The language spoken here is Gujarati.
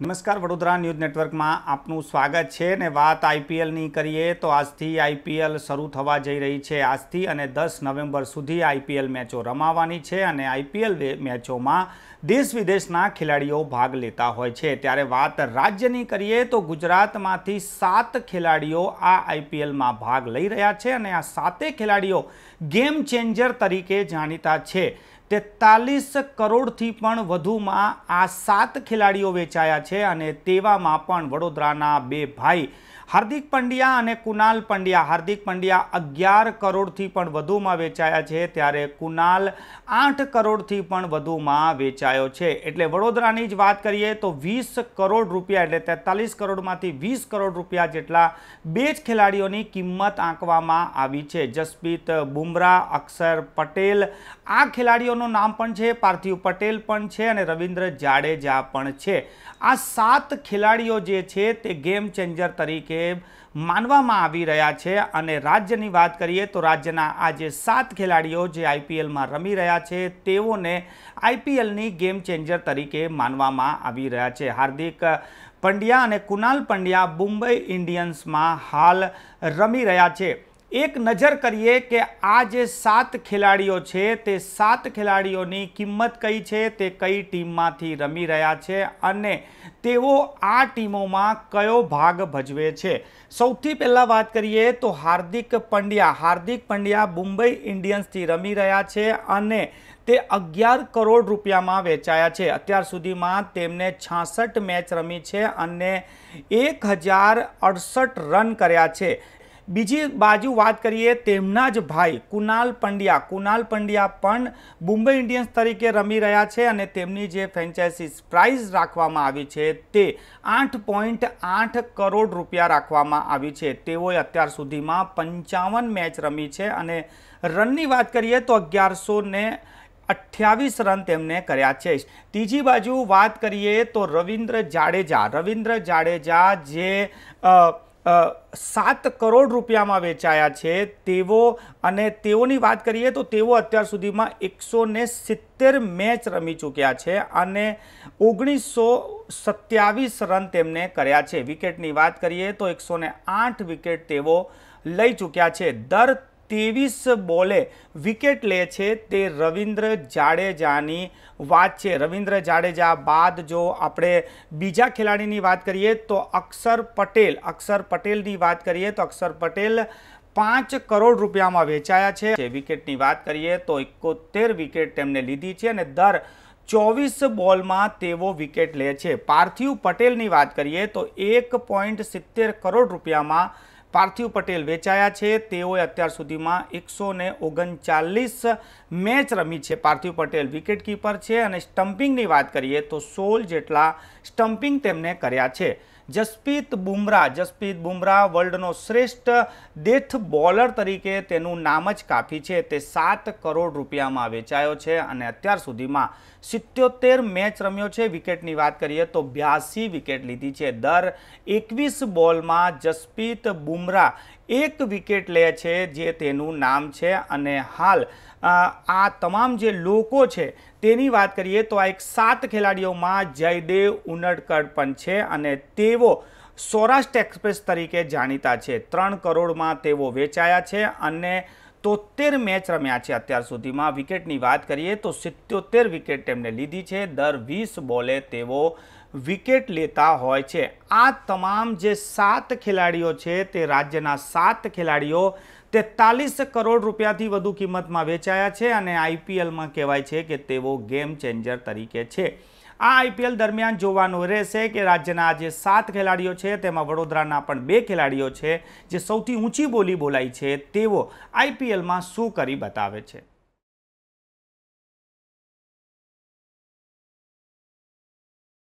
નમસ્કાર વડોદરા ન્યૂઝ નેટવર્કમાં આપનું સ્વાગત છે ને વાત આઈપીએલની કરીએ તો આજથી આઈપીએલ શરૂ થવા જઈ રહી છે આજથી અને દસ નવેમ્બર સુધી આઈપીએલ મેચો રમાવાની છે અને આઈપીએલ મેચોમાં દેશ વિદેશના ખેલાડીઓ ભાગ લેતા હોય છે ત્યારે વાત રાજ્યની કરીએ તો ગુજરાતમાંથી સાત ખેલાડીઓ આ આઈપીએલમાં ભાગ લઈ રહ્યા છે અને આ સાતે ખેલાડીઓ ગેમ ચેન્જર તરીકે જાણીતા છે તેતાલીસ કરોડથી પણ વધુમાં આ સાત ખેલાડીઓ વેચાયા છે અને તેવામાં પણ વડોદરાના બે ભાઈ હાર્દિક પંડ્યા અને કુનાલ પંડ્યા હાર્દિક પંડ્યા અગિયાર કરોડથી પણ વધુમાં વેચાયા છે ત્યારે કુનાલ આઠ કરોડથી પણ વધુમાં વેચાયો છે એટલે વડોદરાની જ વાત કરીએ તો વીસ કરોડ રૂપિયા એટલે તેતાલીસ કરોડમાંથી વીસ કરોડ રૂપિયા જેટલા બે જ ખેલાડીઓની કિંમત આંકવામાં આવી છે જસપ્રીત બુમરાહ અક્ષર પટેલ આ ખેલાડીઓનું નામ પણ છે પાર્થિવ પટેલ પણ છે અને રવિન્દ્ર જાડેજા પણ છે આ સાત ખેલાડીઓ જે છે તે ગેમ ચેન્જર તરીકે છે માનવામાં આવી રહ્યા છે અને રાજ્યની વાત કરીએ તો રાજ્યના આ જે સાત ખેલાડીઓ જે આઈપીએલમાં રમી રહ્યા છે તેઓને આઈપીએલની ગેમ ચેન્જર તરીકે માનવામાં આવી રહ્યા છે હાર્દિક પંડ્યા અને કુનાલ પંડ્યા મુંબઈ ઇન્ડિયન્સમાં હાલ રમી રહ્યા છે એક નજર કરીએ કે આ જે સાત ખેલાડીઓ છે તે સાત ખેલાડીઓની કિંમત કઈ છે તે કઈ ટીમમાંથી રમી રહ્યા છે અને તેઓ આ ટીમોમાં કયો ભાગ ભજવે છે સૌથી પહેલાં વાત કરીએ તો હાર્દિક પંડ્યા હાર્દિક પંડ્યા મુંબઈ ઇન્ડિયન્સથી રમી રહ્યા છે અને તે અગિયાર કરોડ રૂપિયામાં વેચાયા છે અત્યાર સુધીમાં તેમણે છાસઠ મેચ રમી છે અને એક હજાર અડસઠ રન કર્યા છે બીજી બાજુ વાત કરીએ તેમના જ ભાઈ કુનાલ પંડ્યા કુનાલ પંડ્યા પણ મુંબઈ ઇન્ડિયન્સ તરીકે રમી રહ્યા છે અને તેમની જે ફ્રેન્ચાઇઝીસ પ્રાઇઝ રાખવામાં આવી છે તે આઠ પોઈન્ટ આઠ કરોડ રૂપિયા રાખવામાં આવી છે તેઓએ અત્યાર સુધીમાં પંચાવન મેચ રમી છે અને રનની વાત કરીએ તો અગિયારસો ને અઠ્યાવીસ રન તેમને કર્યા છે ત્રીજી બાજુ વાત કરીએ તો રવિન્દ્ર જાડેજા રવિન્દ્ર જાડેજા જે સાત કરોડ રૂપિયામાં વેચાયા છે તેઓ અને તેઓની વાત કરીએ તો તેઓ અત્યાર સુધીમાં એકસો સિત્તેર મેચ રમી ચૂક્યા છે અને ઓગણીસો સત્યાવીસ રન તેમને કર્યા છે વિકેટની વાત કરીએ તો એકસો આઠ વિકેટ તેઓ લઈ ચૂક્યા છે દર ત્રેવીસ બોલે વિકેટ લે છે તે રવિન્દ્ર જાડેજાની વાત છે રવિન્દ્ર જાડેજા બાદ જો આપણે બીજા ખેલાડીની વાત કરીએ તો અક્ષર પટેલ અક્ષર પટેલની વાત કરીએ તો અક્ષર પટેલ પાંચ કરોડ રૂપિયામાં વેચાયા છે વિકેટની વાત કરીએ તો એકોતેર વિકેટ તેમણે લીધી છે અને દર ચોવીસ બોલમાં તેઓ વિકેટ લે છે પાર્થિવ પટેલની વાત કરીએ તો એક પોઈન્ટ સિત્તેર કરોડ રૂપિયામાં પાર્થિવ પટેલ વેચાયા છે તેઓએ અત્યાર સુધીમાં એકસો ને ઓગણચાલીસ મેચ રમી છે પાર્થિવ પટેલ વિકેટ કીપર છે અને સ્ટમ્પિંગની વાત કરીએ તો સોળ જેટલા સ્ટમ્પિંગ તેમને કર્યા છે જસપ્રીત બુમરાહ જસપ્રીત બુમરાહ વર્લ્ડનો શ્રેષ્ઠ ડેથ બોલર તરીકે તેનું નામ જ કાફી છે તે સાત કરોડ રૂપિયામાં વેચાયો છે અને અત્યાર સુધીમાં સિત્યોતેર મેચ રમ્યો છે વિકેટની વાત કરીએ તો બ્યાસી વિકેટ લીધી છે દર એકવીસ બોલમાં જસપ્રીત બુમરાહ એક વિકેટ લે છે જે તેનું નામ છે અને હાલ આ તમામ જે લોકો છે તેની વાત કરીએ તો આ એક સાત ખેલાડીઓમાં જયદેવ ઉનડકડ પણ છે અને તેઓ સૌરાષ્ટ્ર એક્સપ્રેસ તરીકે જાણીતા છે ત્રણ કરોડમાં તેઓ વેચાયા છે અને તોતેર મેચ રમ્યા છે અત્યાર સુધીમાં વિકેટની વાત કરીએ તો સિત્યોતેર વિકેટ તેમણે લીધી છે દર વીસ બોલે તેઓ વિકેટ લેતા હોય છે આ તમામ જે સાત ખેલાડીઓ છે તે રાજ્યના સાત ખેલાડીઓ તેતાલીસ કરોડ રૂપિયાથી વધુ કિંમતમાં વેચાયા છે અને આઈપીએલમાં કહેવાય છે કે તેઓ ગેમ ચેન્જર તરીકે છે આ આઈપીએલ દરમિયાન જોવાનું રહેશે કે રાજ્યના જે સાત ખેલાડીઓ છે તેમાં વડોદરાના પણ બે ખેલાડીઓ છે જે સૌથી ઊંચી બોલી બોલાય છે તેઓ આઈપીએલમાં શું કરી બતાવે છે